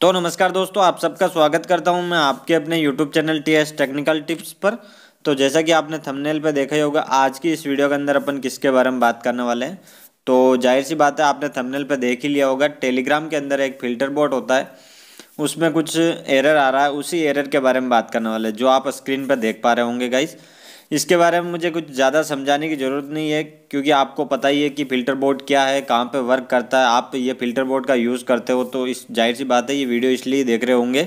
तो नमस्कार दोस्तों आप सबका स्वागत करता हूं मैं आपके अपने YouTube channel T S technical tips पर तो जैसा कि आपने थंबनेल पर देखा ही होगा आज की इस वीडियो के अंदर अपन किसके बारे में बात करने वाले हैं तो जाहिर सी बात है आपने थंबनेल पर देख ही लिया होगा टेलीग्राम के अंदर एक फिल्टर बोर्ड होता है उसमें कुछ एरर आ रहा है उसी एरर के बारे में बात करने वाले जो आप स्क्रीन पर देख पा रहे होंगे गाइज़ इसके बारे में मुझे कुछ ज़्यादा समझाने की ज़रूरत नहीं है क्योंकि आपको पता ही है कि फ़िल्टर बोर्ड क्या है कहाँ पे वर्क करता है आप ये फ़िल्टर बोर्ड का यूज़ करते हो तो इस जाहिर सी बात है ये वीडियो इसलिए देख रहे होंगे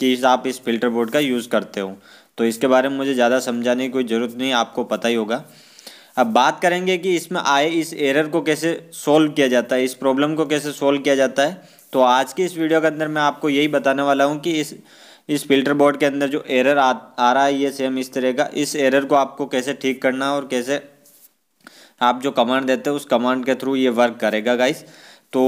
कि इस आप इस फ़िल्टर बोर्ड का यूज़ करते हो तो इसके बारे में मुझे ज़्यादा समझाने की कोई ज़रूरत नहीं आपको पता ही होगा अब बात करेंगे कि इसमें आए इस एरर को कैसे सोल्व किया जाता है इस प्रॉब्लम को कैसे सोल्व किया जाता है तो आज की इस वीडियो के अंदर मैं आपको यही बताने वाला हूँ कि इस इस फिल्टर बोर्ड के अंदर जो एरर आ, आ रहा है ये सेम इस तरह का इस एरर को आपको कैसे ठीक करना है और कैसे आप जो कमांड देते हो उस कमांड के थ्रू ये वर्क करेगा गाइस तो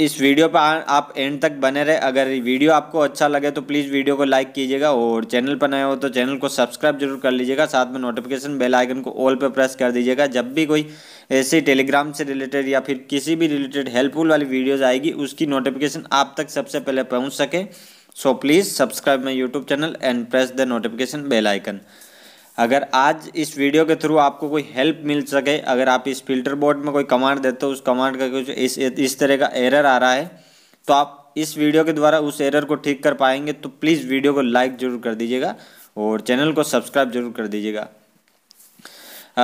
इस वीडियो पर आप एंड तक बने रहे अगर वीडियो आपको अच्छा लगे तो प्लीज़ वीडियो को लाइक कीजिएगा और चैनल पर नए हो तो चैनल को सब्सक्राइब जरूर कर लीजिएगा साथ में नोटिफिकेशन बेल आइकन को ऑल पर प्रेस कर दीजिएगा जब भी कोई ऐसे टेलीग्राम से रिलेटेड या फिर किसी भी रिलेटेड हेल्पफुल वाली वीडियोज़ आएगी उसकी नोटिफिकेशन आप तक सबसे पहले पहुँच सके so please subscribe my YouTube channel and press the notification bell icon अगर आज इस वीडियो के थ्रू आपको कोई हेल्प मिल सके अगर आप इस फिल्टर बोर्ड में कोई कमांड देते हो उस कमांड का कुछ इस इस तरह का एरर आ रहा है तो आप इस वीडियो के द्वारा उस एरर को ठीक कर पाएंगे तो प्लीज़ वीडियो को लाइक ज़रूर कर दीजिएगा और चैनल को सब्सक्राइब जरूर कर दीजिएगा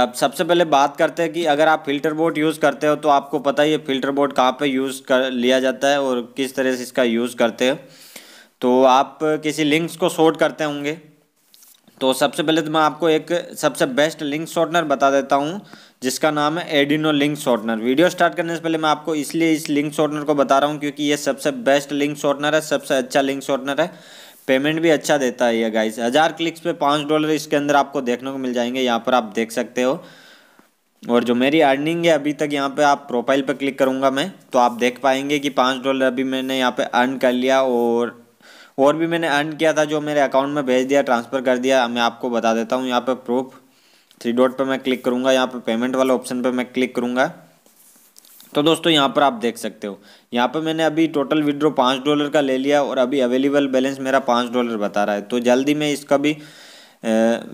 अब सबसे पहले बात करते हैं कि अगर आप फिल्टर बोर्ड यूज़ करते हो तो आपको पता ही है फिल्टर बोर्ड कहाँ पे यूज़ कर लिया जाता है और किस तरह से इसका यूज़ करते हो तो आप किसी लिंक्स को शॉर्ट करते होंगे तो सबसे पहले तो मैं आपको एक सबसे बेस्ट लिंक शॉर्टनर बता देता हूँ जिसका नाम है adino link shortener video start करने से पहले मैं आपको इसलिए इस लिंक शॉर्टनर को बता रहा हूँ क्योंकि ये सबसे बेस्ट लिंक शॉर्टनर है सबसे अच्छा लिंक शॉर्टनर है पेमेंट भी अच्छा देता है ये गाइस हज़ार क्लिक्स पे पाँच डॉलर इसके अंदर आपको देखने को मिल जाएंगे यहाँ पर आप देख सकते हो और जो मेरी अर्निंग है अभी तक यहाँ पर आप प्रोफाइल पर क्लिक करूँगा मैं तो आप देख पाएंगे कि पाँच डॉलर अभी मैंने यहाँ पर अर्न कर लिया और और भी मैंने अर्न किया था जो मेरे अकाउंट में भेज दिया ट्रांसफ़र कर दिया मैं आपको बता देता हूँ यहाँ पर प्रूफ थ्री डॉट पर मैं क्लिक करूँगा यहाँ पर पेमेंट वाला ऑप्शन पर मैं क्लिक करूँगा तो दोस्तों यहाँ पर आप देख सकते हो यहाँ पर मैंने अभी टोटल विड्रो पाँच डॉलर का ले लिया और अभी अवेलेबल बैलेंस मेरा पाँच डॉलर बता रहा है तो जल्दी मैं इसका भी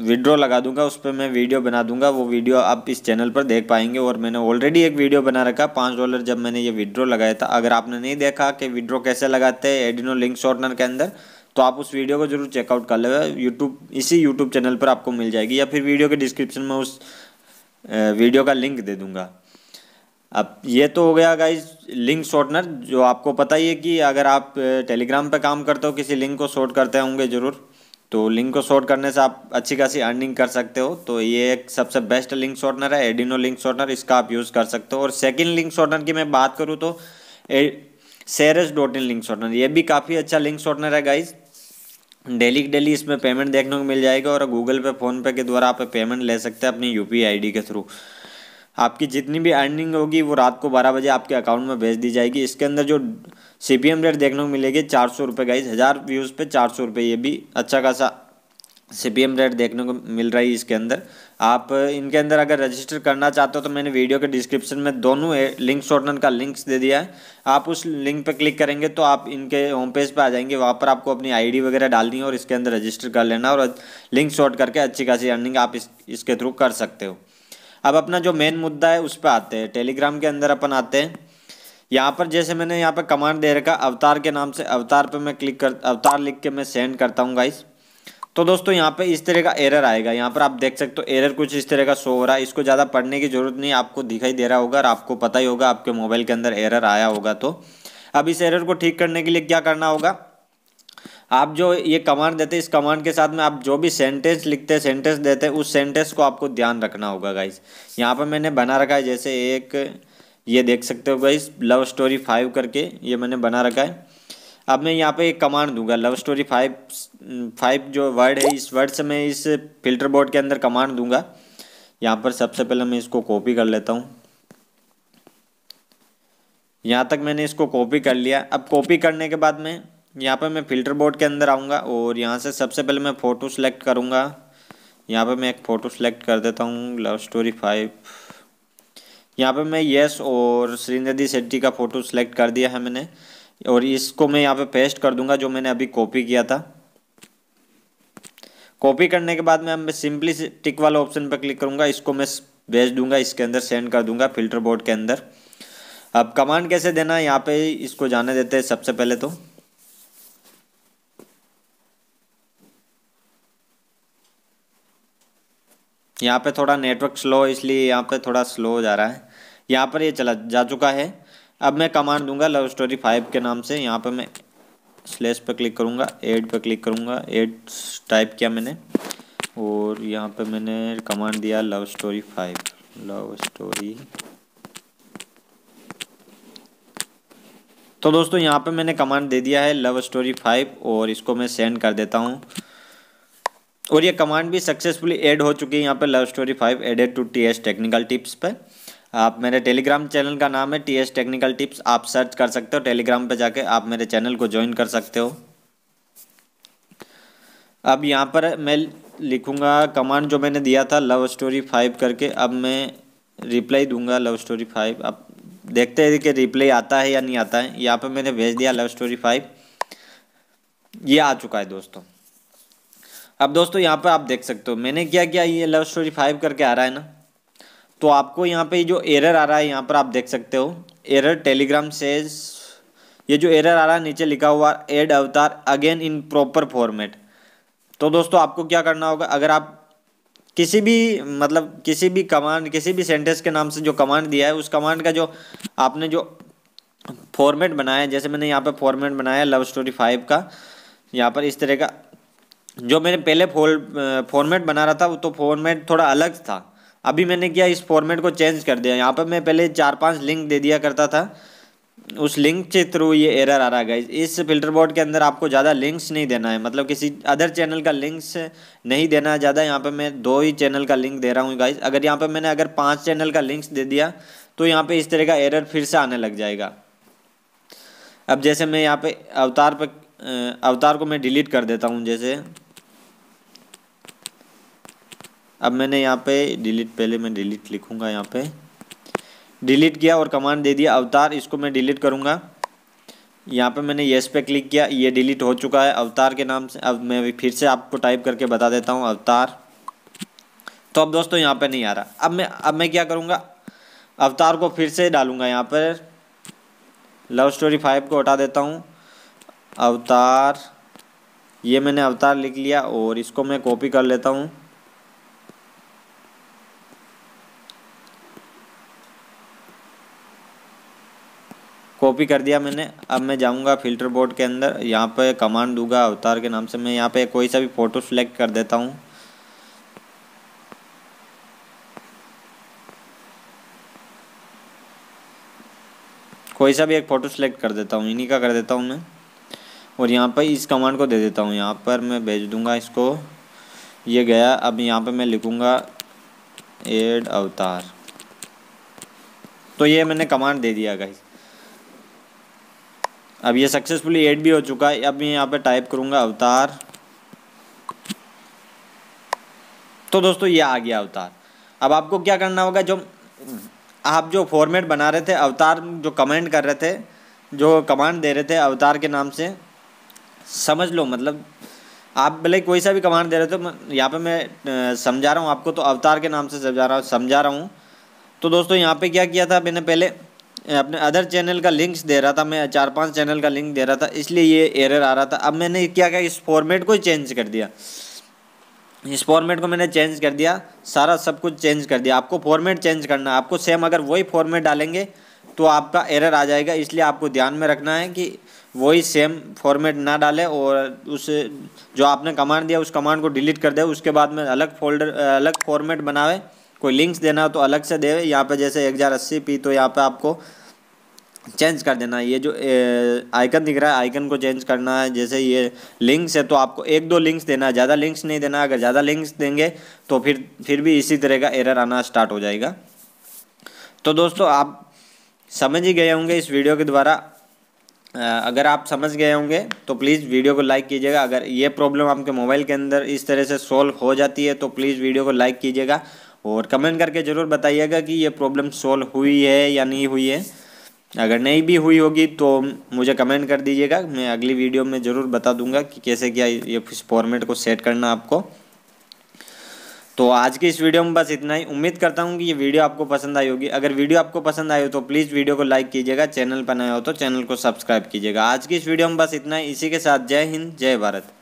विड्रॉ लगा दूंगा उस पर मैं वीडियो बना दूंगा वो वीडियो आप इस चैनल पर देख पाएंगे और मैंने ऑलरेडी एक वीडियो बना रखा पाँच डॉलर जब मैंने ये विड्रॉ लगाया था अगर आपने नहीं देखा कि विड्रॉ कैसे लगाते हैं एडिनो लिंक शॉर्टनर के अंदर तो आप उस वीडियो को जरूर चेकआउट कर लेगा यूट्यूब इसी यूट्यूब चैनल पर आपको मिल जाएगी या फिर वीडियो के डिस्क्रिप्शन में उस वीडियो का लिंक दे दूंगा अब ये तो हो गया गाइज लिंक शॉर्टनर जो आपको पता ही है कि अगर आप टेलीग्राम पर काम करते हो किसी लिंक को शॉर्ट करते होंगे ज़रूर तो लिंक को शॉर्ट करने से आप अच्छी खासी अर्निंग कर सकते हो तो ये एक सबसे बेस्ट लिंक शॉर्टनर है एडिनो लिंक शॉर्टनर इसका आप यूज़ कर सकते हो और सेकेंड लिंक शॉर्टनर की मैं बात करूँ तो seras dot in link shortener ये भी काफ़ी अच्छा लिंक शॉर्टनर है गाइज डेली डेली इसमें पेमेंट देखने को मिल जाएगा और गूगल पे फ़ोनपे के द्वारा आप पेमेंट ले सकते हैं अपनी यू पी के थ्रू आपकी जितनी भी अर्निंग होगी वो रात को बारह बजे आपके अकाउंट में भेज दी जाएगी इसके अंदर जो सी पी एम रेट देखने को मिलेगी चार सौ रुपये गाइज हज़ार व्यूज़ पे चार सौ रुपये ये भी अच्छा खासा सी पी एम रेट देखने को मिल रही है इसके अंदर आप इनके अंदर अगर रजिस्टर करना चाहते हो तो मैंने वीडियो के डिस्क्रिप्शन में दोनों लिंक शॉर्टन का लिंक्स दे दिया है आप उस लिंक पर क्लिक करेंगे तो आप इनके होम पेज पर आ जाएंगे वहाँ पर आपको अपनी आईडी वगैरह डालनी है और इसके अंदर रजिस्टर कर लेना और लिंक शॉर्ट करके अच्छी खासी अर्निंग आप इस, इसके थ्रू कर सकते हो अब अपना जो मेन मुद्दा है उस पर आते हैं टेलीग्राम के अंदर अपन आते हैं यहाँ पर जैसे मैंने यहाँ पर कमांड दे रखा अवतार के नाम से अवतार पर मैं क्लिक कर अवतार लिख के मैं सेंड करता हूँ गाइस तो दोस्तों यहाँ पे इस तरह का एरर आएगा यहाँ पर आप देख सकते हो एरर कुछ इस तरह का शो हो रहा है इसको ज़्यादा पढ़ने की ज़रूरत नहीं आपको दिखाई दे रहा होगा और आपको पता ही होगा आपके मोबाइल के अंदर एरर आया होगा तो अब इस एरर को ठीक करने के लिए क्या करना होगा आप जो ये कमांड देते हैं इस कमांड के साथ में आप जो भी सेंटेंस लिखते हैं सेंटेंस देते हैं उस सेंटेंस को आपको ध्यान रखना होगा गाइस यहाँ पर मैंने बना रखा है जैसे एक ये देख सकते हो गाइस लव स्टोरी फाइव करके ये मैंने बना रखा है अब मैं यहाँ पे एक कमांड दूंगा लव स्टोरी फाइव फाइव जो वर्ड है इस वर्ड से मैं इस फिल्टर बोर्ड के अंदर कमांड दूंगा यहाँ पर सबसे पहले मैं इसको कॉपी कर लेता हूँ यहाँ तक मैंने इसको कॉपी कर लिया अब कॉपी करने के बाद में यहाँ पर मैं फ़िल्टर बोर्ड के अंदर आऊँगा और यहाँ से सबसे पहले मैं फ़ोटो सेलेक्ट करूँगा यहाँ पर मैं एक फ़ोटो सेलेक्ट कर देता हूँ लव स्टोरी फाइव यहाँ पर मैं यस और श्रीनदी शेट्टी का फ़ोटो सेलेक्ट कर दिया है मैंने और इसको मैं यहाँ पे पेस्ट कर दूँगा जो मैंने अभी कॉपी किया था कॉपी करने के बाद मैं सिंपली टिक वाला ऑप्शन पर क्लिक करूँगा इसको मैं भेज दूंगा इसके अंदर सेंड कर दूँगा फिल्टर बोर्ड के अंदर अब कमांड कैसे देना है यहाँ पर इसको जाने देते हैं सबसे पहले तो यहाँ पे थोड़ा नेटवर्क स्लो इसलिए यहाँ पे थोड़ा स्लो हो जा रहा है यहाँ पर ये चला जा चुका है अब मैं कमांड दूंगा लव स्टोरी फाइव के नाम से यहाँ पे मैं स्लेस पर क्लिक करूँगा एड पर क्लिक करूँगा एड टाइप किया मैंने और यहाँ पे मैंने कमांड दिया love story five love story तो दोस्तों यहाँ पे मैंने कमांड दे दिया है लव स्टोरी फाइव और इसको मैं सेंड कर देता हूँ और ये कमांड भी सक्सेसफुली ऐड हो चुकी है यहाँ पर love story five added to T S technical tips पर आप मेरे टेलीग्राम चैनल का नाम है टी एस टेक्निकल टिप्स आप सर्च कर सकते हो टेलीग्राम पर जाके आप मेरे चैनल को ज्वाइन कर सकते हो अब यहाँ पर मैं लिखूँगा कमांड जो मैंने दिया था लव स्टोरी फाइव करके अब मैं रिप्लाई दूंगा लव स्टोरी फाइव अब देखते हैं कि रिप्लाई आता है या नहीं आता है यहाँ पर मैंने भेज दिया लव स्टोरी फाइव ये आ चुका है दोस्तों अब दोस्तों यहाँ पर आप देख सकते हो मैंने क्या किया ये लव स्टोरी फाइव करके आ रहा है ना तो आपको यहाँ पे जो एरर आ रहा है यहाँ पर आप देख सकते हो एरर टेलीग्राम सेज ये जो एरर आ रहा है नीचे लिखा हुआ एड अवतार अगेन इन प्रॉपर फॉर्मेट तो दोस्तों आपको क्या करना होगा अगर आप किसी भी मतलब किसी भी कमांड किसी भी सेंटेंस के नाम से जो कमांड दिया है उस कमांड का जो आपने जो फॉर्मेट बनाया है जैसे मैंने यहाँ पर फॉर्मेट बनाया लव स्टोरी फाइव का यहाँ पर इस तरह का जो मैंने पहले फोल फॉर्मेट बना रहा था वो तो फॉर्मेट थोड़ा अलग था अभी मैंने क्या इस फॉर्मेट को चेंज कर दिया यहाँ पर मैं पहले चार पांच लिंक दे दिया करता था उस लिंक के थ्रू ये एरर आ रहा है इस फिल्टर बोर्ड के अंदर आपको ज़्यादा लिंक्स नहीं देना है मतलब किसी अदर चैनल का लिंक्स नहीं देना है ज़्यादा यहाँ पर मैं दो ही चैनल का लिंक दे रहा हूँ गाइज अगर यहाँ पर मैंने अगर पाँच चैनल का लिंक्स दे दिया तो यहाँ पर इस तरह का एरर फिर से आने लग जाएगा अब जैसे मैं यहाँ पे अवतार पर अवतार को मैं डिलीट कर देता हूँ जैसे अब मैंने यहाँ पे डिलीट पहले मैं डिलीट लिखूँगा यहाँ पे डिलीट किया और कमांड दे दिया अवतार इसको मैं डिलीट करूँगा यहाँ पे मैंने येस पे क्लिक किया ये डिलीट हो चुका है अवतार के नाम से अब मैं फिर से आपको टाइप करके बता देता हूँ अवतार तो अब दोस्तों यहाँ पे नहीं आ रहा अब मैं अब मैं क्या करूँगा अवतार को फिर से डालूँगा यहाँ पर लव स्टोरी फाइव को हटा देता हूँ अवतार ये मैंने अवतार लिख लिया और इसको मैं कॉपी कर लेता हूँ कॉपी कर दिया मैंने अब मैं जाऊंगा फिल्टर बोर्ड के अंदर यहाँ पे कमांड दूंगा अवतार के नाम से मैं यहाँ पे कोई सा भी फ़ोटो सिलेक्ट कर देता हूँ कोई सा भी एक फ़ोटो सिलेक्ट कर देता हूँ इन्हीं का कर देता हूँ मैं और यहाँ पर इस कमांड को दे देता हूँ यहाँ पर मैं भेज दूँगा इसको ये गया अब यहाँ पर मैं लिखूँगा एड अवतार तो ये मैंने कमांड दे दिया गाइस अब ये सक्सेसफुली एड भी हो चुका है अब मैं यहाँ पे टाइप करूँगा अवतार तो दोस्तों ये आ गया अवतार अब आपको क्या करना होगा जो आप जो फॉर्मेट बना रहे थे अवतार जो कमेंट कर रहे थे जो कमांड दे रहे थे अवतार के नाम से समझ लो मतलब आप भले कोई सा भी कमांड दे रहे थे तो यहाँ पे मैं समझा रहा हूँ आपको तो अवतार के नाम से समझा रहा हूँ समझा रहा हूँ तो दोस्तों यहाँ पे क्या किया था मैंने पहले अपने अदर चैनल का लिंक्स दे रहा था मैं चार पांच चैनल का लिंक दे रहा था इसलिए ये एरर आ रहा था अब मैंने क्या क्या इस फॉर्मेट को चेंज कर दिया इस फॉर्मेट को मैंने चेंज कर दिया सारा सब कुछ चेंज कर दिया आपको फॉर्मेट चेंज करना आपको सेम अगर वही फॉर्मेट डालेंगे तो आपका एरर आ जाएगा इसलिए आपको ध्यान में रखना है कि वही सेम फॉर्मेट ना डाले और उस जो आपने कमांड दिया उस कमांड को डिलीट कर दे उसके बाद में अलग फोल्डर अलग फॉर्मेट बनावे कोई लिंक्स देना हो तो अलग से दे यहाँ पे जैसे एक हज़ार अस्सी पी तो यहाँ पे आपको चेंज कर देना ये जो आइकन दिख रहा है आइकन को चेंज करना है जैसे ये लिंक्स है तो आपको एक दो लिंक्स देना है ज़्यादा लिंक्स नहीं देना अगर ज़्यादा लिंक्स देंगे तो फिर फिर भी इसी तरह का एरर आना स्टार्ट हो जाएगा तो दोस्तों आप समझ ही गए होंगे इस वीडियो के द्वारा अगर आप समझ गए होंगे तो प्लीज़ वीडियो को लाइक कीजिएगा अगर ये प्रॉब्लम आपके मोबाइल के अंदर इस तरह से सॉल्व हो जाती है तो प्लीज़ वीडियो को लाइक कीजिएगा और कमेंट करके ज़रूर बताइएगा कि ये प्रॉब्लम सॉल्व हुई है या नहीं हुई है अगर नहीं भी हुई होगी तो मुझे कमेंट कर दीजिएगा मैं अगली वीडियो में ज़रूर बता दूंगा कि कैसे क्या ये फॉर्मेट को सेट करना आपको तो आज की इस वीडियो में बस इतना ही उम्मीद करता हूँ कि ये वीडियो आपको पसंद आई होगी अगर वीडियो आपको पसंद आई हो तो प्लीज़ वीडियो को लाइक कीजिएगा चैनल पर नया हो तो चैनल को सब्सक्राइब कीजिएगा आज की इस वीडियो में बस इतना ही इसी के साथ जय हिंद जय भारत